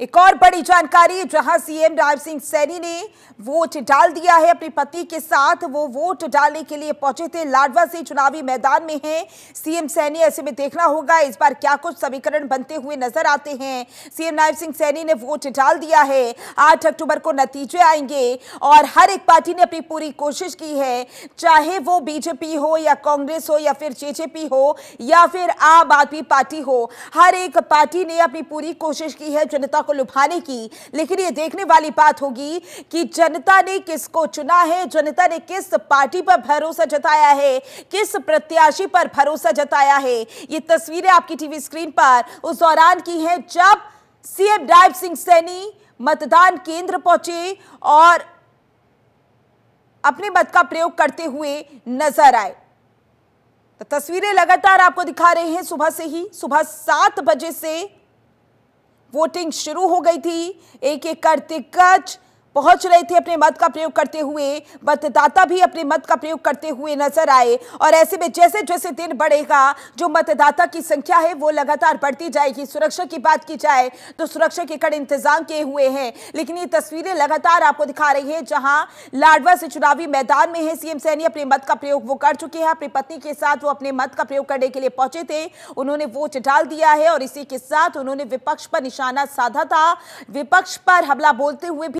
एक और बड़ी जानकारी जहां सीएम राज सिंह सैनी ने वोट डाल दिया है अपने पति के साथ वो वोट डालने के लिए पहुंचे थे लाडवा से चुनावी मैदान में हैं सीएम सैनी ऐसे में देखना होगा इस बार क्या कुछ समीकरण बनते हुए नजर आते हैं सीएम नायब सिंह सैनी ने वोट डाल दिया है आठ अक्टूबर को नतीजे आएंगे और हर एक पार्टी ने अपनी पूरी कोशिश की है चाहे वो बीजेपी हो या कांग्रेस हो या फिर जेजेपी हो या फिर आम आदमी पार्टी हो हर एक पार्टी ने अपनी पूरी कोशिश की है जनता को लुभाने की लेकिन ये देखने वाली बात होगी कि जनता ने किसको चुना है जनता ने किस पार्टी पर भरोसा जताया है किस प्रत्याशी पर भरोसा जताया है ये तस्वीरें आपकी टीवी स्क्रीन पर उस दौरान की हैं जब सीएम राज सिंह सैनी मतदान केंद्र पहुंचे और अपने मत का प्रयोग करते हुए नजर आए तो तस्वीरें लगातार आपको दिखा रहे हैं सुबह से ही सुबह सात बजे से वोटिंग शुरू हो गई थी एक एक कार्तिक कच्छ पहुंच रहे थे अपने मत का प्रयोग करते हुए मतदाता भी अपने मत का प्रयोग करते हुए नजर आए और ऐसे में जैसे जैसे दिन बढ़ेगा जो मतदाता की संख्या है वो लगातार बढ़ती जाएगी सुरक्षा की बात की जाए तो सुरक्षा के कड़े इंतजाम किए हुए हैं लेकिन ये तस्वीरें लगातार आपको दिखा रही है जहां लाडवा से चुनावी मैदान में है सीएम सैनी अपने मत का प्रयोग वो कर चुके हैं अपनी पत्नी के साथ वो अपने मत का प्रयोग करने के लिए पहुंचे थे उन्होंने वोट डाल दिया है और इसी के साथ उन्होंने विपक्ष पर निशाना साधा था विपक्ष पर हमला बोलते हुए भी